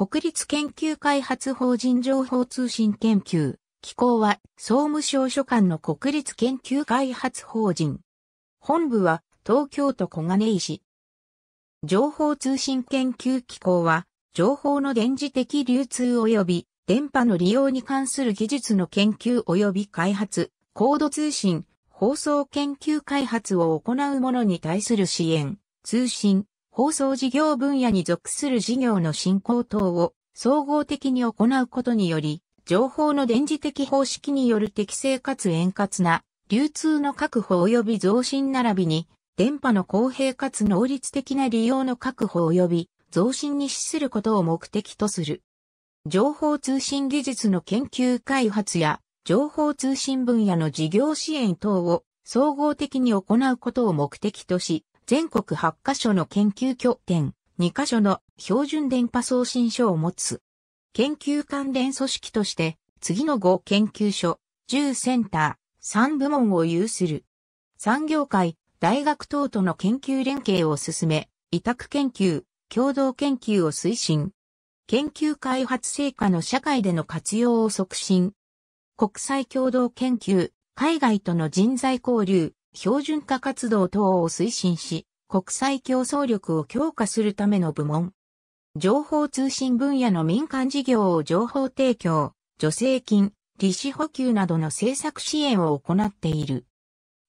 国立研究開発法人情報通信研究。機構は総務省所管の国立研究開発法人。本部は東京都小金井市。情報通信研究機構は情報の電磁的流通及び電波の利用に関する技術の研究及び開発、高度通信、放送研究開発を行う者に対する支援、通信、放送事業分野に属する事業の進行等を総合的に行うことにより、情報の電磁的方式による適正かつ円滑な流通の確保及び増進並びに、電波の公平かつ能率的な利用の確保及び増進に資することを目的とする。情報通信技術の研究開発や情報通信分野の事業支援等を総合的に行うことを目的とし、全国8カ所の研究拠点、2カ所の標準電波送信所を持つ。研究関連組織として、次の5研究所、10センター、3部門を有する。産業界、大学等との研究連携を進め、委託研究、共同研究を推進。研究開発成果の社会での活用を促進。国際共同研究、海外との人材交流、標準化活動等を推進し、国際競争力を強化するための部門。情報通信分野の民間事業を情報提供、助成金、利子補給などの政策支援を行っている。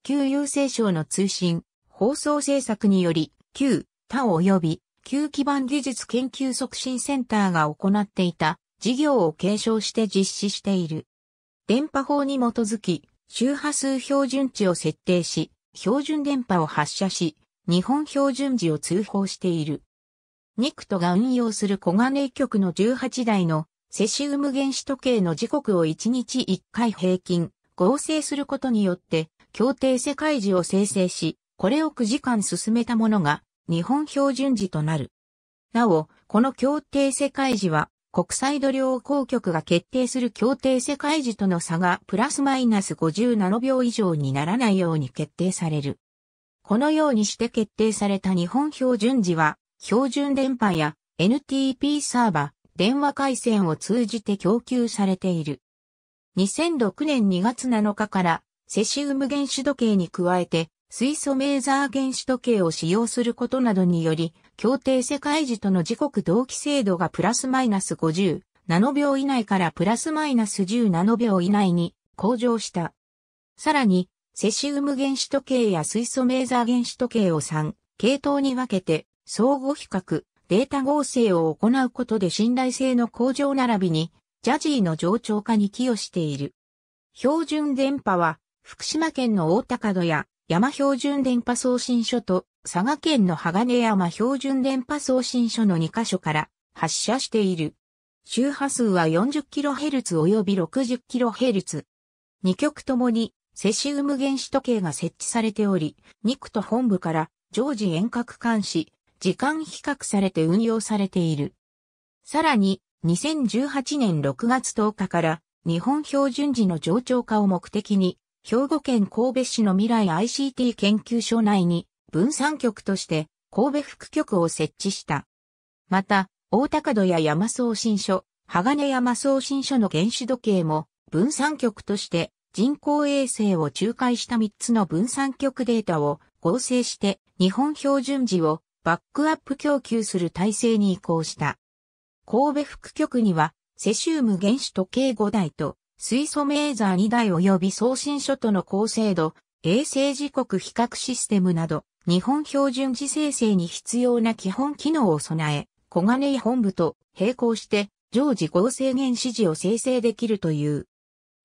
旧郵政省の通信、放送政策により、旧、他及び、旧基盤技術研究促進センターが行っていた事業を継承して実施している。電波法に基づき、周波数標準値を設定し、標準電波を発射し、日本標準時を通報している。ニクトが運用する小金局の18台のセシウム原子時計の時刻を1日1回平均合成することによって協定世界時を生成し、これを9時間進めたものが日本標準時となる。なお、この協定世界時は国際度量公局が決定する協定世界時との差がプラスマイナス50ナノ秒以上にならないように決定される。このようにして決定された日本標準時は、標準電波や NTP サーバー、電話回線を通じて供給されている。2006年2月7日からセシウム原子時計に加えて水素メーザー原子時計を使用することなどにより協定世界時との時刻同期精度がプラスマイナス50ナノ秒以内からプラスマイナス10ナノ秒以内に向上した。さらに、セシウム原子時計や水素メーザー原子時計を3、系統に分けて、相互比較、データ合成を行うことで信頼性の向上並びに、ジャジーの上長化に寄与している。標準電波は、福島県の大高戸や山標準電波送信所と佐賀県の鋼山標準電波送信所の2カ所から発射している。周波数は 40kHz 及び 60kHz。2極ともにセシウム原子時計が設置されており、2区と本部から常時遠隔監視、時間比較されて運用されている。さらに、2018年6月10日から日本標準時の上長化を目的に、兵庫県神戸市の未来 ICT 研究所内に分散局として神戸副局を設置した。また、大高戸や山送信所、鋼山送信所の原子時計も分散局として人工衛星を仲介した3つの分散局データを合成して日本標準時をバックアップ供給する体制に移行した。神戸副局にはセシウム原子時計5台と水素メーザー2台及び送信所との高精度、衛星時刻比較システムなど日本標準時生成に必要な基本機能を備え、小金井本部と並行して常時合成限指示を生成できるという。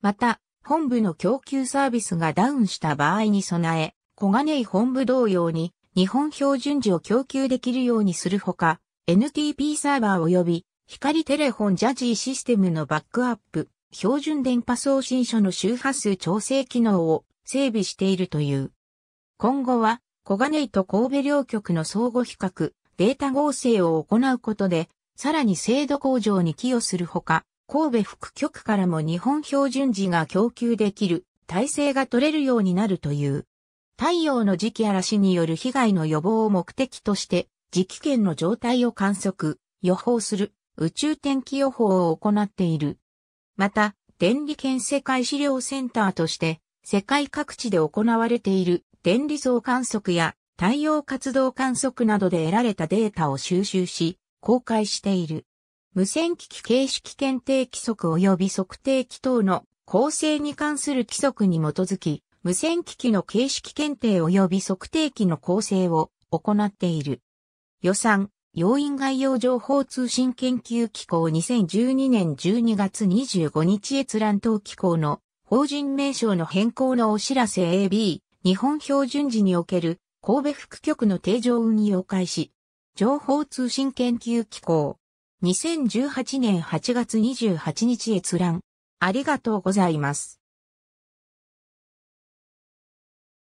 また、本部の供給サービスがダウンした場合に備え、小金井本部同様に日本標準時を供給できるようにするほか、NTP サーバー及び光テレホンジャジーシステムのバックアップ、標準電波送信所の周波数調整機能を整備しているという。今後は小金井と神戸両局の相互比較、データ合成を行うことで、さらに精度向上に寄与するほか、神戸副局からも日本標準時が供給できる体制が取れるようになるという。太陽の磁気嵐による被害の予防を目的として、磁気圏の状態を観測、予報する宇宙天気予報を行っている。また、電力圏世界資料センターとして、世界各地で行われている電離層観測や太陽活動観測などで得られたデータを収集し、公開している。無線機器形式検定規則及び測定器等の構成に関する規則に基づき、無線機器の形式検定及び測定器の構成を行っている。予算、要因概要情報通信研究機構2012年12月25日閲覧等機構の法人名称の変更のお知らせ AB 日本標準時における神戸副局の定常運用開始。情報通信研究機構。2018年8月28日閲覧。ありがとうございます。